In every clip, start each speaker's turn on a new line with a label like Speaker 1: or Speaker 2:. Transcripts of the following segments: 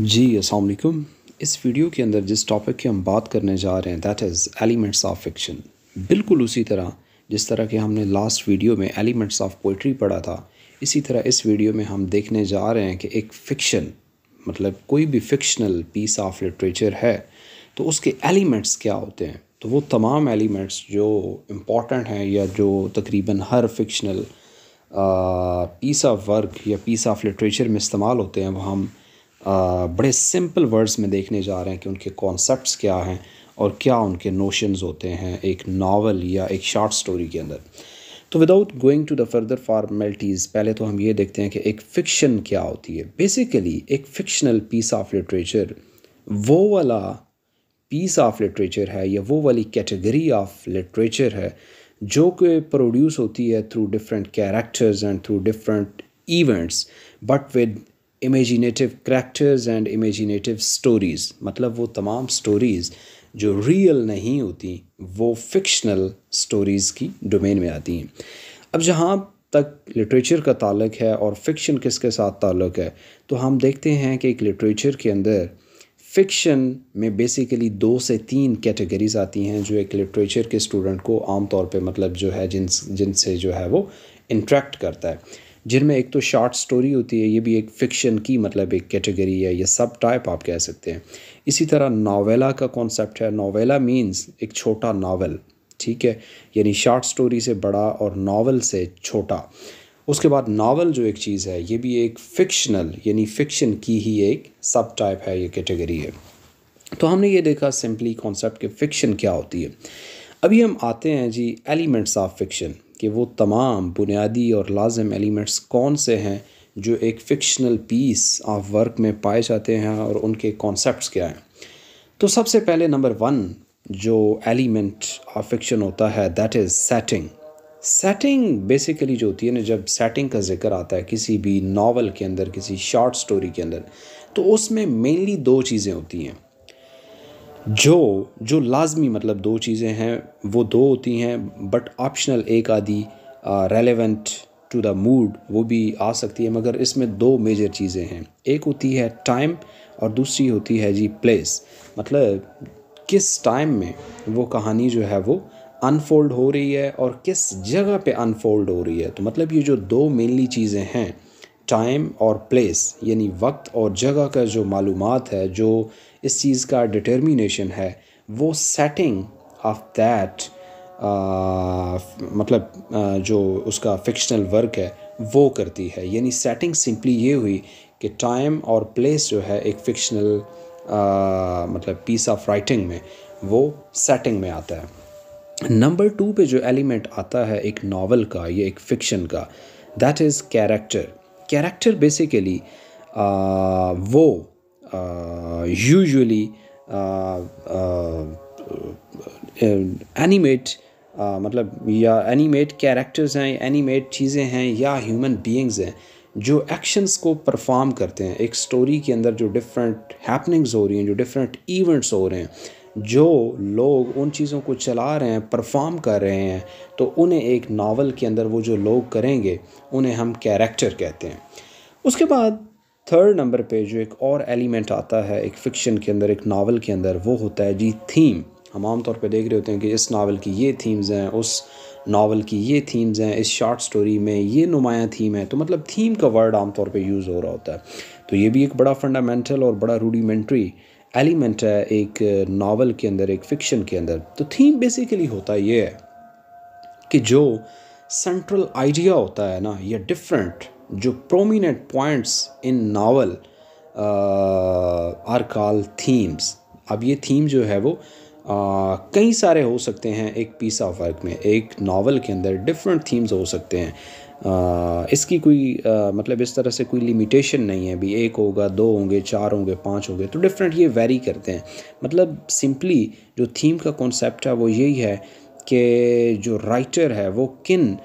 Speaker 1: जी असलकुम इस वीडियो के अंदर जिस टॉपिक की हम बात करने जा रहे हैं that is elements of fiction बिल्कुल उसी तरह जिस तरह के हमने लास्ट वीडियो में एलिमेंट्स ऑफ पोइट्री पढ़ा था इसी तरह इस वीडियो में हम देखने जा रहे हैं कि एक फ़िक्शन मतलब कोई भी फिक्शनल पीस ऑफ लिटरेचर है तो उसके एलिमेंट्स क्या होते हैं तो वो तमाम एलिमेंट्स जो इम्पॉर्टेंट हैं या जो तकरीबन हर फिक्शनल पीस ऑफ वर्क या पीस ऑफ लिटरेचर में इस्तेमाल होते हैं वह हम बड़े सिंपल वर्ड्स में देखने जा रहे हैं कि उनके कॉन्सेप्ट क्या हैं और क्या उनके नोशन होते हैं एक नावल या एक शॉर्ट स्टोरी के अंदर तो without going to the further formalities पहले तो हम ये देखते हैं कि एक फ़िक्शन क्या होती है बेसिकली एक फ़िक्शनल पीस ऑफ लिटरेचर वो वाला पीस ऑफ लिटरेचर है या वो वाली कैटेगरी ऑफ लिटरेचर है जो कि प्रोड्यूस होती है through different characters and through different events but with imaginative characters and imaginative stories मतलब वो तमाम स्टोरीज़ जो रियल नहीं होती वो फिक्शनल स्टोरीज़ की डोमेन में आती हैं अब जहाँ तक लिटरेचर का ताल्लुक है और फिक्शन किसके साथ ताल्लुक है तो हम देखते हैं कि एक लिटरेचर के अंदर फ़िक्शन में बेसिकली दो से तीन कैटेगरीज आती हैं जो एक लिटरेचर के स्टूडेंट को आम तौर पे मतलब जो है जिन जिनसे जो है वो इंट्रैक्ट करता है जिनमें एक तो शॉर्ट स्टोरी होती है ये भी एक फ़िक्शन की मतलब एक कैटेगरी है या सब टाइप आप कह सकते हैं इसी तरह नावेला का कॉन्सेप्ट है नावेला मीन्स एक छोटा नावल ठीक है यानी शॉर्ट स्टोरी से बड़ा और नावल से छोटा उसके बाद नावल जो एक चीज़ है ये भी एक फ़िक्शनल यानी फ़िक्शन की ही एक सब टाइप है ये कैटेगरी है तो हमने ये देखा सिंपली कॉन्सेप्ट के फ़िक्शन क्या होती है अभी हम आते हैं जी एलिमेंट्स ऑफ फ़िक्शन कि वो तमाम बुनियादी और लाजम एलिमेंट्स कौन से हैं जो एक फ़िक्शनल पीस ऑफ वर्क में पाए जाते हैं और उनके कॉन्सेप्ट्स क्या हैं तो सबसे पहले नंबर वन जो एलिमेंट ऑफ फिक्शन होता है that is setting setting basically जो होती है ना जब सेटिंग का जिक्र आता है किसी भी नावल के अंदर किसी शॉर्ट स्टोरी के अंदर तो उसमें मेनली दो चीज़ें होती हैं जो जो लाजमी मतलब दो चीज़ें हैं वो दो होती हैं बट ऑप्शनल एक आदि रेलिवेंट टू द मूड वो भी आ सकती है मगर इसमें दो मेजर चीज़ें हैं एक होती है टाइम और दूसरी होती है जी प्लेस मतलब किस टाइम में वो कहानी जो है वो अनफोल्ड हो रही है और किस जगह पे अनफोल्ड हो रही है तो मतलब ये जो दो मेनली चीज़ें हैं टाइम और प्लेस यानी वक्त और जगह का जो मालूम है जो इस चीज़ का डिटर्मिनेशन है वो सेटिंग ऑफ दैट मतलब आ, जो उसका फिक्शनल वर्क है वो करती है यानी सेटिंग सिंपली ये हुई कि टाइम और प्लेस जो है एक फिक्शनल मतलब पीस ऑफ राइटिंग में वो सेटिंग में आता है नंबर टू पे जो एलिमेंट आता है एक नावल का या एक फिक्शन का that is character character basically uh, वो यूजुअली uh, एनिमेट uh, मतलब या एनिमेट कैरेक्टर्स हैं एनिमेट चीज़ें हैं या ह्यूमन बीइंग्स हैं जो एक्शंस को परफॉर्म करते हैं एक स्टोरी के अंदर जो डिफरेंट हैपनिंग्स हो रही हैं जो डिफरेंट इवेंट्स हो रहे हैं जो लोग उन चीज़ों को चला रहे हैं परफॉर्म कर रहे हैं तो उन्हें एक नावल के अंदर वो जो लोग करेंगे उन्हें हम कैरेक्टर कहते हैं उसके बाद थर्ड नंबर पे जो एक और एलिमेंट आता है एक फ़िक्शन के अंदर एक नावल के अंदर वो होता है जी थीम हम आम तौर पर देख रहे होते हैं कि इस नावल की ये थीम्स हैं उस नावल की ये थीम्स हैं इस शॉर्ट स्टोरी में ये नुमाया थीम है तो मतलब थीम का वर्ड आमतौर पर यूज़ हो रहा होता है तो ये भी एक बड़ा फंडामेंटल और बड़ा रूडीमेंट्री एलिमेंट है एक नावल के अंदर एक फिक्शन के अंदर तो थीम बेसिकली होता ये है कि जो सेंट्रल आइडिया होता है ना या डिफरेंट जो prominent points in novel are call themes अब ये थीम जो है वो कई सारे हो सकते हैं एक पीस ऑफ वर्क में एक नावल के अंदर डिफरेंट थीम्स हो सकते हैं इसकी कोई मतलब इस तरह से कोई लिमिटेशन नहीं है भी एक होगा दो होंगे चार होंगे पाँच होंगे तो डिफरेंट ये वेरी करते हैं मतलब सिंपली जो थीम का कॉन्सेप्ट है वो यही है कि जो राइटर है वो किन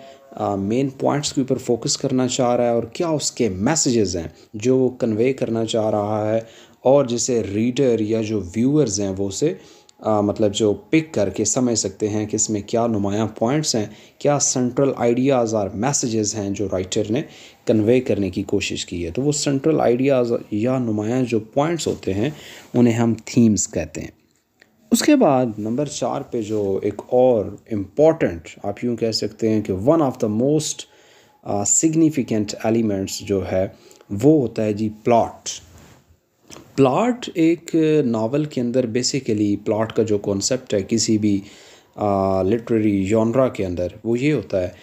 Speaker 1: मेन पॉइंट्स के ऊपर फोकस करना चाह रहा है और क्या उसके मैसेजेस हैं जो वो कन्वे करना चाह रहा है और जिसे रीडर या जो व्यूअर्स हैं वो उसे आ, मतलब जो पिक करके समझ सकते हैं कि इसमें क्या नुमायाँ पॉइंट्स हैं क्या सेंट्रल आइडियाज़ और मैसेजेस हैं जो राइटर ने कन्वे करने की कोशिश की है तो वो सेंट्रल आइडियाज़ या नुमायाँ जो पॉइंट्स होते हैं उन्हें हम थीम्स कहते हैं उसके बाद नंबर चार पे जो एक और इम्पॉर्टेंट आप यूँ कह सकते हैं कि one of the most significant elements जो है वो होता है जी प्लॉट प्लाट एक नावल uh, के अंदर बेसिकली प्लाट का जो कॉन्सेप्ट है किसी भी लिटरेरी uh, जॉनरा के अंदर वो ये होता है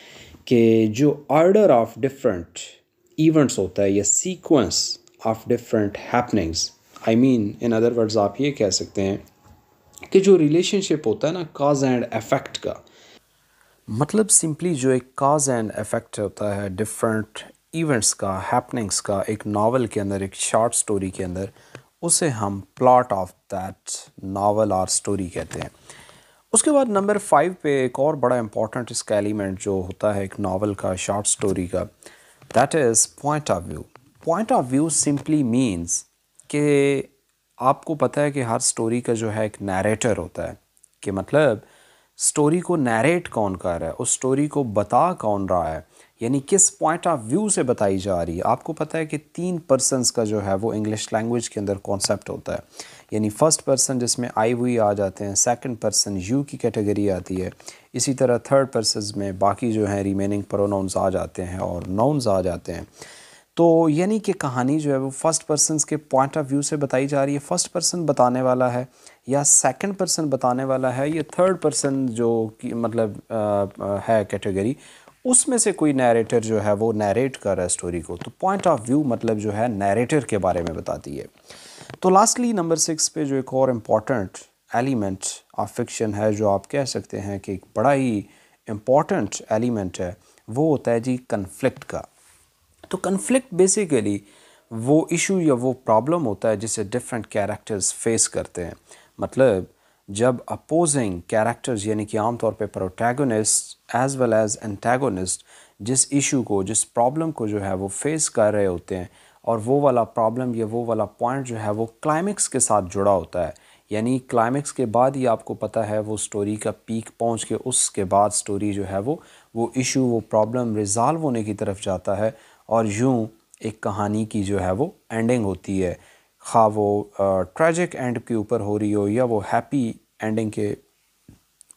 Speaker 1: कि जो आर्डर ऑफ डिफरेंट इवेंट्स होता है या sequence of different happenings I mean in other words आप ये कह सकते हैं कि जो रिलेशनशिप होता है ना काज एंड एफेक्ट का मतलब सिंपली जो एक काज एंड एफेक्ट होता है डिफरेंट इवेंट्स का हैपनिंग्स का एक नावल के अंदर एक शॉर्ट स्टोरी के अंदर उसे हम प्लॉट ऑफ दैट नावल और स्टोरी कहते हैं उसके बाद नंबर फाइव पे एक और बड़ा इम्पॉर्टेंट इसका एलिमेंट जो होता है एक नावल का शॉर्ट स्टोरी का that is point of view point of view simply means कि आपको पता है कि हर स्टोरी का जो है एक नरेटर होता है कि मतलब स्टोरी को नरेट कौन कर रहा है उस स्टोरी को बता कौन रहा है यानी किस पॉइंट ऑफ व्यू से बताई जा रही है आपको पता है कि तीन पर्सनस का जो है वो इंग्लिश लैंग्वेज के अंदर कॉन्सेप्ट होता है यानी फ़र्स्ट पर्सन जिसमें आई वी आ जाते हैं सेकंड पर्सन यू की कैटेगरी आती है इसी तरह थर्ड पर्सन में बाकी जो है रिमेनिंग प्रोनाउंस आ जाते हैं और नाउंस आ जाते हैं तो यानी कि कहानी जो है वो फर्स्ट पर्सन के पॉइंट ऑफ व्यू से बताई जा रही है फ़र्स्ट पर्सन बताने वाला है या सेकंड पर्सन बताने वाला है या थर्ड पर्सन जो कि मतलब आ, आ, है कैटेगरी उसमें से कोई नरेटर जो है वो नरेट कर रहा है स्टोरी को तो पॉइंट ऑफ व्यू मतलब जो है नरेटर के बारे में बताती है तो लास्टली नंबर सिक्स पे जो एक और इम्पॉर्टेंट एलिमेंट ऑफ फिक्शन है जो आप कह सकते हैं कि एक बड़ा ही इम्पॉर्टेंट एलिमेंट है वो होता है जी कन्फ्लिक्ट का तो कन्फ्लिक्ट बेसिकली वो इशू या वो प्रॉब्लम होता है जिसे डिफरेंट कैरेक्टर्स फेस करते हैं मतलब जब अपोजिंग कैरेक्टर्स यानी कि आमतौर पर protagonist as well as antagonist जिस इशू को जिस प्रॉब्लम को जो है वो फेस कर रहे होते हैं और वो वाला प्रॉब्लम या वो वाला पॉइंट जो है वो क्लाइमेक्स के साथ जुड़ा होता है यानी क्लाइमेक्स के बाद ही आपको पता है वो स्टोरी का पीक पहुंच के उसके बाद स्टोरी जो है वो वो इशू वो प्रॉब्लम रिजॉल्व होने की तरफ जाता है और यूँ एक कहानी की जो है वो एंडिंग होती है खा हाँ, वो ट्रैजिक एंड के ऊपर हो रही हो या वो हैप्पी एंडिंग के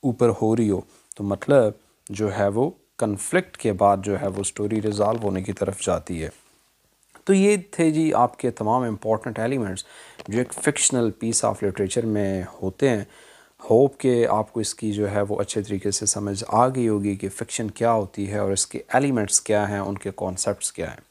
Speaker 1: ऊपर हो रही हो तो मतलब जो है वो कन्फ्लिक्ट के बाद जो है वो स्टोरी रिजॉल्व होने की तरफ जाती है तो ये थे जी आपके तमाम इम्पॉर्टेंट एलिमेंट्स जो एक फ़िक्शनल पीस ऑफ लिटरेचर में होते हैं होप के आपको इसकी जो है वो अच्छे तरीके से समझ आ गई होगी कि फ़िक्शन क्या होती है और इसके एलिमेंट्स क्या हैं उनके कॉन्सेप्ट्स क्या हैं